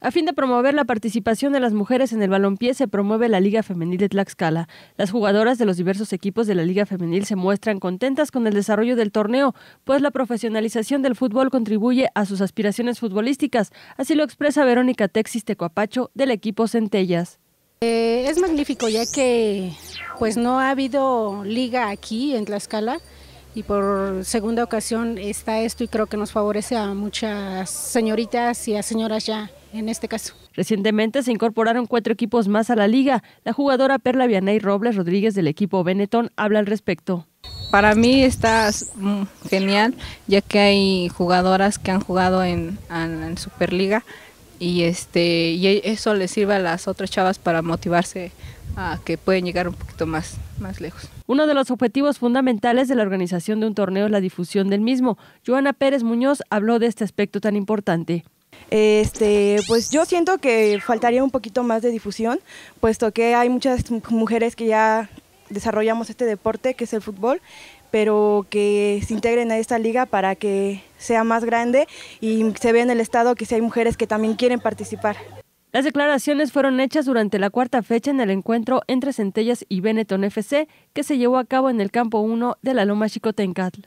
A fin de promover la participación de las mujeres en el balompié, se promueve la Liga Femenil de Tlaxcala. Las jugadoras de los diversos equipos de la Liga Femenil se muestran contentas con el desarrollo del torneo, pues la profesionalización del fútbol contribuye a sus aspiraciones futbolísticas. Así lo expresa Verónica Texis Tecoapacho del equipo Centellas. Eh, es magnífico, ya que pues no ha habido liga aquí en Tlaxcala y por segunda ocasión está esto y creo que nos favorece a muchas señoritas y a señoras ya en este caso. Recientemente se incorporaron cuatro equipos más a la liga. La jugadora Perla Vianey Robles Rodríguez del equipo Benetton habla al respecto. Para mí está mm, genial, ya que hay jugadoras que han jugado en, Superliga y este y eso les sirve a las otras chavas para motivarse a que pueden llegar un poquito más, más lejos. Uno de los objetivos fundamentales de la organización de un torneo es la difusión del mismo. Joana Pérez Muñoz habló de este aspecto tan importante. Este, pues yo siento que faltaría un poquito más de difusión, puesto que hay muchas mujeres que ya desarrollamos este deporte que es el fútbol, pero que se integren a esta liga para que sea más grande y se vea en el estado que si hay mujeres que también quieren participar. Las declaraciones fueron hechas durante la cuarta fecha en el encuentro entre Centellas y Benetton FC que se llevó a cabo en el campo 1 de la Loma Chicotencatl.